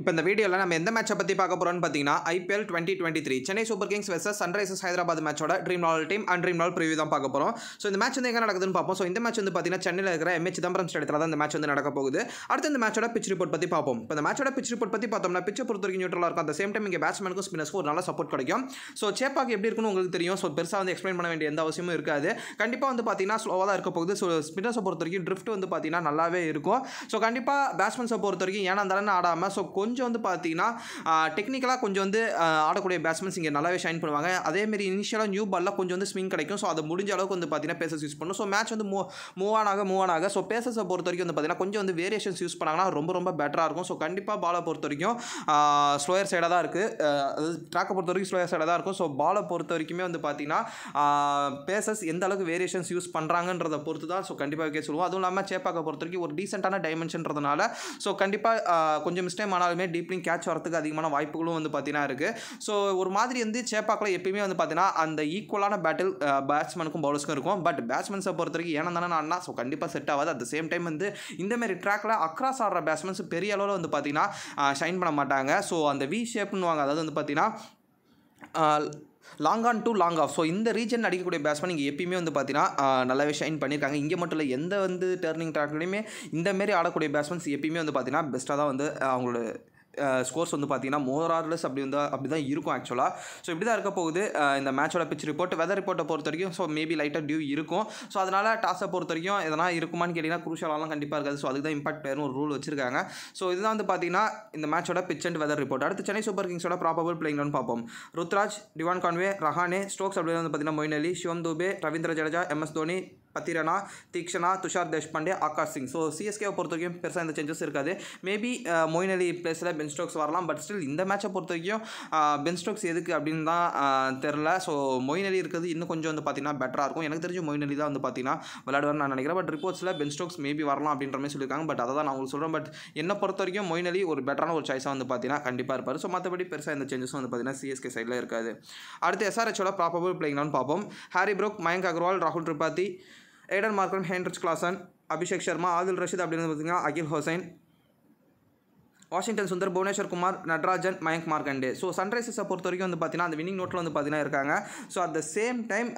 இப்போ இந்த வீடியோவில் நம்ம எந்த மேட்சை பற்றி பார்க்க போகிறோம்னு பார்த்தீங்கன்னா IPL twenty twenty three Chennai Super Kings versus Sunrisers Hyderabad மேட்சோட ட்ரீம் நாள் டீம் அண்ட் ட்ரீம் நாள் ப்ரிவியூ தான் பார்க்க போகிறோம் ஸோ இந்த மேட்ச் வந்து எங்கே நடக்குதுன்னு பார்ப்போம் ஸோ இந்த மேட்ச் வந்து பார்த்தீங்கன்னா சென்னையில் இருக்கிற எம்ஏ சிதம்பரம் ஸ்டேடியத்தில் தான் இந்த மேட்ச் வந்து நடக்க போகுது அடுத்து இந்த மேட்சோட பிச் ரிப்போர்ட் பற்றி பார்ப்போம் இப்போ இந்த மேட்சோட பிச் ரிப்போர்ட் பற்றி பார்த்தோம்னா பிச்சை பொறுத்த வரைக்கும் நியூட்ரலாக இருக்கும் அந்த சேம் டைம் இங்கே பேட்ஸ்மேனுக்கும் ஸ்பின்னர்ஸ்க்கும் ஒரு நல்ல சப்போர்ட் கிடைக்கும் ஸோ சேப்பாக்கு எப்படி இருக்குன்னு உங்களுக்கு தெரியும் ஸோ பெருசாக வந்து எக்ஸ்பிளைன் பண்ண வேண்டிய எந்த அவசியமும் இருக்காது கண்டிப்பாக வந்து பார்த்தீங்கன்னா ஸ்லோவாக தான் இருக்க போகுது ஸோ ஸ்பின்னர்ஸை பொறுத்த வரைக்கும் ட்ரிஃப்ட் வந்து பார்த்தீங்கன்னா நல்லாவே இருக்கும் ஸோ கண்டிப்பாக பேட்ஸ்மேன்ஸை பொறுத்த வரைக்கும் ஏன்னா இருந்தாலும் ஆடாமல் ஸோ கொஞ்சம் கொஞ்சம் வந்து பார்த்தீங்கன்னா டெக்னிக்கலாக கொஞ்சம் வந்து ஆடக்கூடிய பேட்ஸ்மேன்ஸ் இங்கே நல்லாவே ஷைன் பண்ணுவாங்க அதேமாரி இனிஷியலாக நியூ பாலில் கொஞ்சம் வந்து ஸ்விங் கிடைக்கும் ஸோ அதை முடிஞ்ச அளவுக்கு வந்து பார்த்தீங்கன்னா பேசஸ் யூஸ் பண்ணும் ஸோ மேட்ச் வந்து மூ மூவ் ஆனாக ஆக மூவ் ஆனாக ஸோ பேசஸை பொறுத்த வரைக்கும் வந்து பார்த்தீங்கன்னா கொஞ்சம் வந்து வேரியேஷன்ஸ் யூஸ் பண்ணாங்கன்னா ரொம்ப ரொம்ப பெட்டராக இருக்கும் ஸோ கண்டிப்பாக பாலை பொறுத்த வரைக்கும் ஸ்லோயர் சைடாக தான் இருக்குது அது ட்ராக்கை பொறுத்த வரைக்கும் ஸ்லோயர் சைடாக தான் இருக்கும் ஸோ பாலை பொறுத்த வரைக்குமே வந்து பார்த்தீங்கன்னா பேசஸ் எந்த அளவுக்கு வேரியேஷன்ஸ் யூஸ் பண்ணுறாங்கன்றத பொறுத்து தான் ஸோ கண்டிப்பாக விக்கெட் சொல்லுவோம் அதுவும் இல்லாமல் சேப்பாக்கை பொறுத்த வரைக்கும் ஒரு டீசெண்டான டைமென்ஷன்றதுனால ஸோ கண்டிப்பாக கொஞ்சம் மிஸ்டேக் ஆனால் இருந்தாலுமே டீப்லிங் கேட்ச் வரத்துக்கு அதிகமான வாய்ப்புகளும் வந்து பார்த்தீங்கன்னா இருக்குது ஸோ ஒரு மாதிரி வந்து சேப்பாக்கில் எப்பயுமே வந்து பார்த்தீங்கன்னா அந்த ஈக்குவலான பேட்டில் பேட்ஸ்மேனுக்கும் பவுலர்ஸ்க்கும் இருக்கும் பட் பேட்ஸ்மேன்ஸை பொறுத்த வரைக்கும் ஏன்னா தானே நான் ஸோ கண்டிப்பாக செட் ஆகாது அட் சேம் டைம் வந்து இந்தமாரி ட்ராக்கில் அக்ராஸ் ஆடுற பேட்ஸ்மேன்ஸ் பெரிய அளவில் வந்து பார்த்தீங்கன்னா ஷைன் பண்ண மாட்டாங்க ஸோ அந்த வி ஷேப்னு வாங்க அதாவது வந்து பார்த்தீங்கன்னா long on to long off so இந்த ரீஜன் அடிக்கக்கூடிய பேட்ஸ்மேன் இங்கே எப்பயுமே வந்து பார்த்தீங்கன்னா நல்லாவே ஷைன் பண்ணியிருக்காங்க இங்கே மட்டும் இல்லை எந்த வந்து டேர்னிங் ட்ராக்லையுமே இந்தமாரி ஆடக்கூடிய பேட்ஸ்மேன்ஸ் எப்பயுமே வந்து பார்த்தீங்கன்னா பெஸ்ட்டாக தான் வந்து அவங்களோட ஸ்கோர்ஸ் வந்து பார்த்தீங்கன்னா மோர் அப்படி வந்து அப்படி தான் இருக்கும் ஆக்சுவலாக ஸோ இப்படி தான் இருக்க போகுது இந்த மேட்சோட பிச் ரிப்போர்ட் வெதர் ரிப்போர்ட்டை பொறுத்த வரைக்கும் ஸோ மேபி லைட்டாக டியூ இருக்கும் ஸோ அதனால் டாஸை பொறுத்த வரைக்கும் எதனா இருக்குமான்னு கேட்டிங்கன்னா குரூஷாலாம் கண்டிப்பாக இருக்காது ஸோ அதுக்கு தான் இம்பாக்ட் பேரும் ஒரு ரூல் வச்சிருக்காங்க ஸோ இதுதான் வந்து பார்த்தீங்கன்னா இந்த மேட்சோட பிச் அண்ட் வெதர் ரிப்போர்ட் அடுத்து சென்னை சூப்பர் கிங்ஸோட ப்ராபபிள் பிளேயிங் பார்ப்போம் Ruturaj Devon Conway Rahane Stokes அப்படின்னு வந்து பார்த்தீங்கன்னா மொயின் அலி சிவம் தூபே ரவீந்திர ஜடேஜா எம்எஸ் தோனி பத்திரனா தீக்ஷனா துஷார் தேஷ்பாண்டே ஆகாஷ் சிங் ஸோ சிஎஸ்கேவை பொறுத்த வரைக்கும் பெருசாக இந்த சேஞ்சஸ் இருக்காது மேபி மொயின் அலி பிளேஸில் பென் ஸ்டோக்ஸ் வரலாம் பட் ஸ்டில் இந்த மேட்சை பொறுத்த வரைக்கும் பென் ஸ்டோக்ஸ் எதுக்கு அப்படின்னு தான் தெரில ஸோ மொயின் அலி இருக்கிறது இன்னும் கொஞ்சம் வந்து பார்த்தீங்கன்னா பெட்டராக இருக்கும் எனக்கு தெரிஞ்சு மொயின் அலி தான் வந்து பார்த்தீங்கன்னா விளையாடுவார்னு நான் நினைக்கிறேன் பட் ரிப்போர்ட்ஸில் பென் ஸ்டோக்ஸ் மேபி வரலாம் அப்படின்ற மாதிரி சொல்லியிருக்காங்க பட் அதை தான் நான் உங்களுக்கு சொல்கிறேன் பட் என்னை பொறுத்த வரைக்கும் மொயின் அலி ஒரு பெட்டரான ஒரு சாய்ஸாக வந்து பார்த்தீங்கன்னா கண்டிப்பாக இருப்பார் ஸோ மற்றபடி பெருசாக இந்த சேஞ்சஸ் வந்து பார்த்தீங்கன்னா சிஎஸ்கே சைடில் இருக்காது அடுத்து எஸ்ஆர்ஹெச்சோட ப்ராப்பபிள் பிளேயிங்லான்னு பார்ப்போம் ஹாரி ப்ரோக் மயங்க் அகர்வால் ராகுல் Tripathi Aiden Markram Heinrich Klaasen Abhishek Sharma Adil Rashid அப்படின்னு பார்த்தீங்கன்னா Akeal Hosein Washington Sundar Bhuvneshwar Kumar Natarajan Mayank Markande so சன்ரைசர்ஸை பொறுத்த வரைக்கும் வந்து பார்த்தீங்கன்னா அந்த வினிங் நோட்டில் வந்து பார்த்தீங்கன்னா இருக்காங்க so at the same time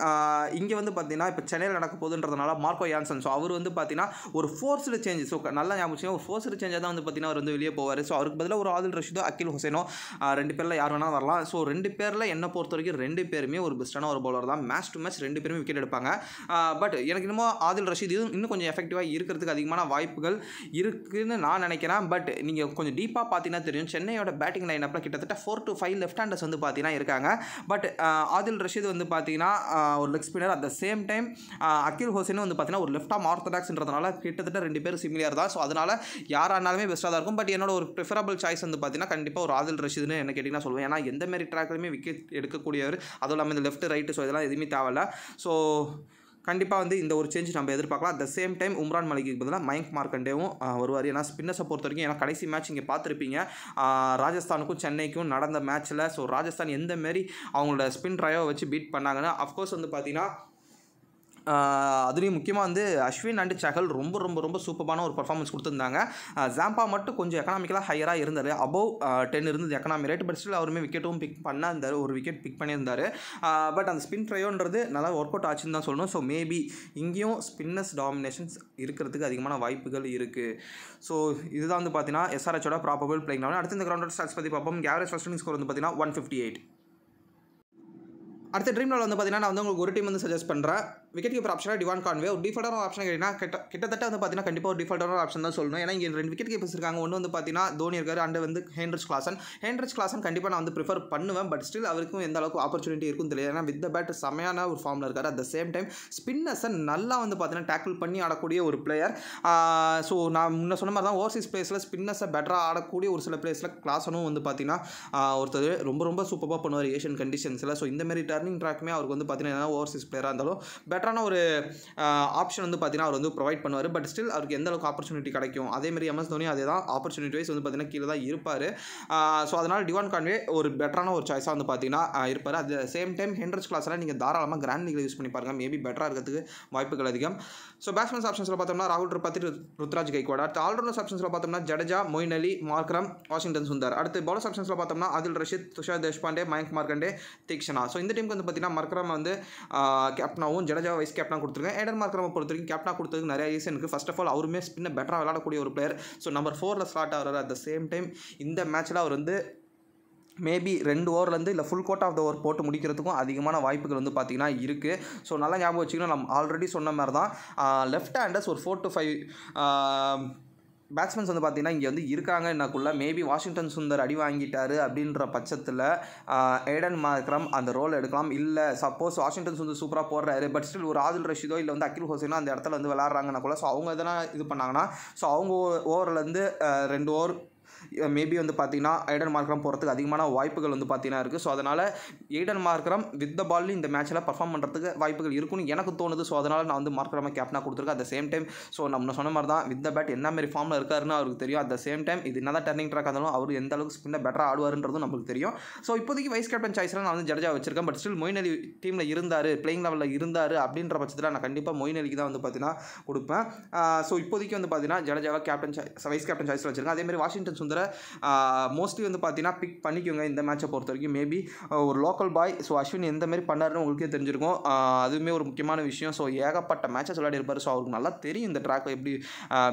இங்கே வந்து பார்த்தீங்கன்னா இப்போ சென்னையில் நடக்க போகுதுன்றதுனால மார்க்கோ யான்சன் ஸோ அவர் வந்து பார்த்தீங்கன்னா ஒரு ஃபோர்ஸில் சேஞ்ச் ஸோ நல்லா ஞாபகம் ஒரு ஃபோர்ஸில் சேஞ்சாக தான் வந்து பார்த்தீங்கன்னா அவர் வந்து வெளியே போவார் ஸோ அவருக்கு பதிலாக ஒரு ஆதில் ரஷிதோ அக்கில் ஹுசேனோ ரெண்டு பேரில் யார் வேணால் வரலாம் ஸோ ரெண்டு பேரில் என்னை பொறுத்த வரைக்கும் ரெண்டு பேருமே ஒரு பெஸ்ட்டான ஒரு பவுலர் தான் மேட்ச் டு மேட்ச் ரெண்டு பேருமே விக்கெட் எடுப்பாங்க பட் எனக்கு இன்னமும் ஆதில் ரஷீத் இது இன்னும் கொஞ்சம் எஃபெக்டிவாக இருக்கிறதுக்கு அதிகமான வாய்ப்புகள் இருக்குதுன்னு நான் நினைக்கிறேன் பட் நீங்கள் கொஞ்சம் டீப்பாக பார்த்தீங்கன்னா தெரியும் சென்னையோட பேட்டிங் லைனப்பில் கிட்டத்தட்ட four to five left handers வந்து பார்த்தீங்கன்னா இருக்காங்க பட் ஆதில் ரஷீத் வந்து பார்த்தீங்கன்னா ஒரு leg spinner at the same time Akeal ஹோசேனும் வந்து பார்த்தீங்கன்னா ஒரு லெஃப்ட் ஆம் ஆர்த்தடாக்ஸ்ன்றதுனால கிட்டத்தட்ட ரெண்டு பேரும் சிமிலியர் தான் ஸோ அதனால் யாரானாலுமே பெஸ்ட்டாக தான் இருக்கும் பட் என்னோட ஒரு ப்ரிஃபரபிள் சாய்ஸ் வந்து பார்த்தீங்கன்னா கண்டிப்பாக ஒரு ஆதில் ரஷீதுன்னு என்ன கேட்டிங்கன்னா சொல்லுவேன் ஏன்னா எந்த மாரி ட்ராக்லையுமே விக்கெட் எடுக்கக்கூடியவர் அதுவும் இல்லாமல் இந்த லெஃப்ட் ரைட்டு ஸோ இதெல்லாம் எதுவுமே தேவையில்ல ஸோ கண்டிப்பாக வந்து இந்த ஒரு சேஞ்ச் நம்ம எதிர்பார்க்கலாம் at the same time Umran மலிக்கு பதிலாக மயங்க் மார்க்கண்டேவும் வருவார் ஏன்னா ஸ்பின்னர்ஸை பொறுத்த வரைக்கும் ஏன்னா கடைசி மேட்ச் இங்கே பார்த்துருப்பீங்க ராஜஸ்தானுக்கும் சென்னைக்கும் நடந்த மேட்ச்சில் ஸோ ராஜஸ்தான் எந்த மாரி அவங்களோட ஸ்பின் ட்ரைவை வச்சு பீட் பண்ணாங்கன்னா அஃப்கோர்ஸ் வந்து பார்த்தீங்கன்னா அதுலேயும் முக்கியமாக வந்து அஸ்வின் அண்ட் சஹல் ரொம்ப ரொம்ப ரொம்ப சூப்பரான ஒரு பர்ஃபார்மன்ஸ் கொடுத்துருந்தாங்க ஜாம்பா மட்டும் கொஞ்சம் எக்கனாமிக்கலாக ஹையராக இருந்தார் அபவ் டென் இருந்தது எக்கனாமி ரேட் பட் ஸ்டில் அவருமே விக்கெட்டும் பிக் பண்ணாந்தார் ஒரு விக்கெட் பிக் பண்ணியிருந்தார் பட் அந்த ஸ்பின் ட்ரையோன்றது நல்லா ஒர்க் அவுட் ஆச்சுன்னு தான் சொல்லணும் ஸோ மேபி இங்கேயும் ஸ்பின்னஸ் டாமினேஷன்ஸ் இருக்கிறதுக்கு அதிகமான வாய்ப்புகள் இருக்குது ஸோ இதுதான் வந்து பார்த்தீங்கன்னா எஸ்ஆர்ஹெச்சோட ப்ராபபிள் பிளேயிங் அடுத்து இந்த கிரௌண்ட் ஸ்டாட்ஸ் பற்றி பார்ப்போம் ஆவரேஜ் ஃபர்ஸ்ட் ஸ்கோர் வந்து பார்த்தீங்கன்னா ஒன் ஃபிஃப்டி எயிட் அடுத்த ட்ரீம் லெவல் வந்து பார்த்தீங்கன்னா நான் வந்து உங்களுக்கு ஒரு டீம் வந்து சஜெஸ்ட் பண்ணுறேன் விக்கெட் கீப்பர் ஆப்ஷனாக டிவான் கான்வே ஒரு டிஃபால்ட்டான ஆப்ஷன் கேட்டீங்கன்னா கிட்ட கிட்டத்தட்ட வந்து பார்த்தீங்கன்னா கண்டிப்பாக ஒரு டிஃபால்ட்டான ஆப்ஷன் தான் சொல்லணும் ஏன்னா இங்கே ரெண்டு விக்கெட் கீப்பர்ஸ் இருக்காங்க ஒன்று வந்து பார்த்தீங்கன்னா தோனி இருக்கார் அண்ட் வந்து ஹேண்ட்ரிச் கிளாசன் ஹேண்ட்ரிச் கிளாசன் கண்டிப்பாக நான் வந்து ப்ரிஃபர் பண்ணுவேன் பட் ஸ்டில் அவருக்கும் எந்த அளவுக்கு ஆப்பர்ச்சுனிட்டி இருக்கும் தெரியல ஏன்னா வித் பேட் செமையான ஒரு ஃபார்மில் இருக்கார் அட் த சேம் டைம் ஸ்பின்னர்ஸை நல்லா வந்து பார்த்தீங்கன்னா டேக்கிள் பண்ணி ஆடக்கூடிய ஒரு பிளேயர் ஸோ நான் முன்னே சொன்ன மாதிரி தான் ஓவர்சீஸ் பிளேஸில் ஸ்பின்னர்ஸை பெட்டராக ஆடக்கூடிய ஒரு சில பிளேஸில் கிளாஸனும் வந்து பார்த்தீங்கன்னா ஒருத்தர் ரொம்ப ரொம்ப சூப்பராக பண்ணுவார் ஏஷியன் கண்டிஷன்ஸில் ஸோ இந்த மாதிரி ரன்னிங் ட்ராக்குமே அவருக்கு வந்து பார்த்தீங்கன்னா ஓவர்சீஸ் பிளேயராக இருந்தாலும் பெட்டரான ஒரு ஆப்ஷன் வந்து பார்த்திங்கன்னா அவர் வந்து ப்ரொவைட் பண்ணுவார் பட் ஸ்டில் அவருக்கு எந்த அளவுக்கு ஆப்பர்ச்சுனிட்டி கிடைக்கும் அதேமாதிரி எம்எஸ் தோனி அதே தான் ஆப்பர்ச்சுனிட்டி வைஸ் வந்து பார்த்தீங்கன்னா கீழே தான் இருப்பார் ஸோ அதனால் டிவான் கான்வே ஒரு பெட்டரான ஒரு சாய்ஸாக வந்து பார்த்தீங்கன்னா இருப்பார் அட் சேம் டைம் ஹெண்டர்ஸ் கிளாஸ்லாம் நீங்கள் தாராளமாக கிராண்ட் லீகில் யூஸ் பண்ணி பாருங்கள் மேபி பெட்டராக இருக்கிறதுக்கு வாய்ப்புகள் அதிகம் ஸோ பேட்ஸ்மேன்ஸ் ஆப்ஷன்ஸில் பார்த்தோம்னா ராகுல் பத்தி ருத்ராஜ் கைக்வாட் அடுத்து ஆல்ரவுண்டர்ஸ் ஆப்ஷன்ஸில் பார்த்தோம்னா ஜடேஜா மொயின் அலி மார்க்ரம் வாஷிங்டன் சுந்தர் அடுத்து பவுலர்ஸ் ஆப்ஷன்ஸில் பார்த்தோம்னா அதில் ரஷித் துஷார் தேஷ்பாண்டே மயங்க் மார்க்கண்டே தீக்ஷனா ஸோ இந்த டீம் டீமுக்கு வந்து பார்த்தீங்கன்னா மர்க்ராம வந்து கேப்டனாகவும் ஜடேஜா வைஸ் கேப்டனாக கொடுத்துருக்கேன் ஏடன் மர்க்ராம பொறுத்த வரைக்கும் கேப்டனாக கொடுத்ததுக்கு நிறைய ரீசன் இருக்குது ஃபஸ்ட் ஆஃப் ஆல் அவருமே ஸ்பின்னை பெட்டராக விளாடக்கூடிய ஒரு பிளேயர் ஸோ நம்பர் ஃபோரில் ஸ்டார்ட் ஆகிறார் அட் த சேம் டைம் இந்த மேட்ச்சில் அவர் வந்து மேபி ரெண்டு ஓவர்லேருந்து இல்லை full quota of the over போட்டு முடிக்கிறதுக்கும் அதிகமான வாய்ப்புகள் வந்து பார்த்திங்கன்னா இருக்குது ஸோ நல்லா ஞாபகம் வச்சுக்கணும் நம்ம ஆல்ரெடி சொன்ன மாதிரி தான் லெஃப்ட் ஹேண்டர்ஸ் ஒரு ஃபோர் டு ஃபைவ் பேட்ஸ்மேன்ஸ் வந்து பார்த்திங்கன்னா இங்கே வந்து இருக்காங்க என்னக்குள்ளே மேபி வாஷிங்டன் சுந்தர் அடி வாங்கிட்டாரு அப்படின்ற பட்சத்தில் ஏடன் மார்க்ரம் அந்த ரோல் எடுக்கலாம் இல்லை சப்போஸ் வாஷிங்டன் சுந்தர் சூப்பராக போடுறாரு பட் ஸ்டில் ஒரு ஆதில் ரஷீதோ இல்லை வந்து அகில் ஹோசேனோ அந்த இடத்துல வந்து கூட ஸோ அவங்க எதனா இது பண்ணாங்கன்னா ஸோ அவங்க ஓவரில் இருந்து ரெண்டு ஓவர் மேபி வந்து பார்த்திங்கன்னா ஐடன் மார்க்கரம் போகிறதுக்கு அதிகமான வாய்ப்புகள் வந்து பார்த்தீங்கன்னா இருக்குது ஸோ அதனால் Aiden Markram with the ball இந்த மேட்ச்சில் பர்ஃபார்ம் பண்ணுறதுக்கு வாய்ப்புகள் இருக்கும்னு எனக்கு தோணுது ஸோ அதனால் நான் வந்து மார்க்கரமாக கேப்டனாக கொடுத்துருக்கேன் at the same time so நம்ம சொன்ன மாதிரி தான் வித் த பேட் என்ன மாதிரி ஃபார்மில் இருக்காருன்னு அவருக்கு தெரியும் அட் த சேம் டைம் இது என்ன தான் டர்னிங் ட்ராக் இருந்தாலும் அவர் எந்த அளவுக்கு ஸ்பின்னை பெட்டராக ஆடுவார்ன்றதும் நம்மளுக்கு தெரியும் ஸோ இப்போதைக்கு வைஸ் கேப்டன் சாய்ஸில் நான் வந்து ஜடேஜா வச்சிருக்கேன் பட் ஸ்டில் மொயின் அலி டீமில் இருந்தார் பிளேயிங் லெவலில் இருந்தார் அப்படின்ற பட்சத்தில் நான் கண்டிப்பாக மொயின் அலிக்கு தான் வந்து பார்த்தீங்கன்னா கொடுப்பேன் ஸோ இப்போதைக்கு வந்து பார்த்தீங்கன்னா ஜடேஜாவை கேப்டன் வைஸ் கேப்டன் சாய்ஸில் வச்சிருக்கேன் அதேமாதிரி வாஷிங்டன் சுந்தர மோஸ்ட்லி வந்து பார்த்தீங்கன்னா பிக் பண்ணிக்கோங்க இந்த மேட்சை பொறுத்த வரைக்கும் மேபி ஒரு லோக்கல் பாய் ஸோ அஸ்வின் எந்த மாதிரி பண்ணாருன்னு உங்களுக்கே தெரிஞ்சிருக்கும் அதுவுமே ஒரு முக்கியமான விஷயம் ஸோ ஏகப்பட்ட மேட்சஸ் விளையாடிருப்பார் ஸோ அவருக்கு நல்லா தெரியும் இந்த ட்ராக்கை எப்படி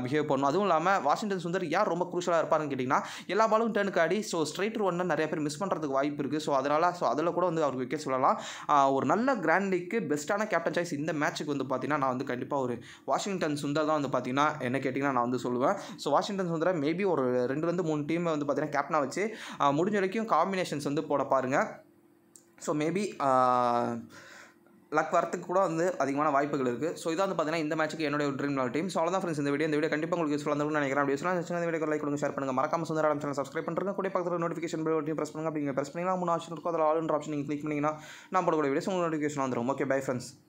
பிஹேவ் பண்ணணும் அதுவும் இல்லாமல் வாஷிங்டன் சுந்தர் யார் ரொம்ப குரூஷலாக இருப்பாருன்னு கேட்டிங்கன்னா எல்லா பாலும் டேர்னுக்கு ஆடி ஸோ ஸ்ட்ரைட் ஒன்னு நிறைய பேர் மிஸ் பண்ணுறதுக்கு வாய்ப்பு இருக்குது ஸோ அதனால் ஸோ அதில் கூட வந்து அவருக்கு விக்கெட் சொல்லலாம் ஒரு நல்ல கிராண்ட் லீக்கு பெஸ்ட்டான கேப்டன் சாய்ஸ் இந்த மேட்ச்சுக்கு வந்து பார்த்தீங்கன்னா நான் வந்து கண்டிப்பாக ஒரு வாஷிங்டன் சுந்தர் தான் வந்து பார்த்தீங்கன்னா என்ன கேட்டிங்கன்னா நான் வந்து சொல்லுவேன் ஸோ வாஷிங்டன் சுந்தர் மேபி ஒரு ரெண்டுலேருந்து மூணு மூணு டீமை வந்து பார்த்திங்கன்னா கேப்டனாக வச்சு முடிஞ்ச வரைக்கும் காம்பினேஷன்ஸ் வந்து போட பாருங்கள் ஸோ மேபி லக் வரத்துக்கு கூட வந்து அதிகமான வாய்ப்புகள் இருக்குது ஸோ இதாக வந்து பார்த்தீங்கன்னா இந்த மேட்ச்சுக்கு என்னுடைய ட்ரீம் டீம் ஸோ அவ்வளோதான் ஃப்ரெண்ட்ஸ் இந்த வீடியோ இந்த வீடியோ கண்டிப்பாக உங்களுக்கு யூஸ்ஃபுல்லாக இருக்கும் நினைக்கிறேன் அப்படி யூஸ்ஃபுல்லாக வீடியோ லைக் கொடுங்க ஷேர் பண்ணுங்கள் மறக்காம சுந்தர சேனல் சப்ஸ்கிரைப் பண்ணுறது கூட பக்கத்தில் நோட்டிஃபிகேஷன் பில் ஒட்டி ப்ரெஸ் பண்ணுங்க அப்படிங்க ப்ரெஸ் பண்ணிங்கன்னா மூணு ஆப்ஷன் இருக்கும் அதில் ஆல் ஆப்ஷன் நீங்கள் கிளிக் பண்ணிங்கன்னா நான் போடக்கூடிய வீடியோஸ் உங்களுக்கு நோட்டிஃபிகேஷன் வந்துடும் ஓகே பை ஃப்ரெண்ட்ஸ்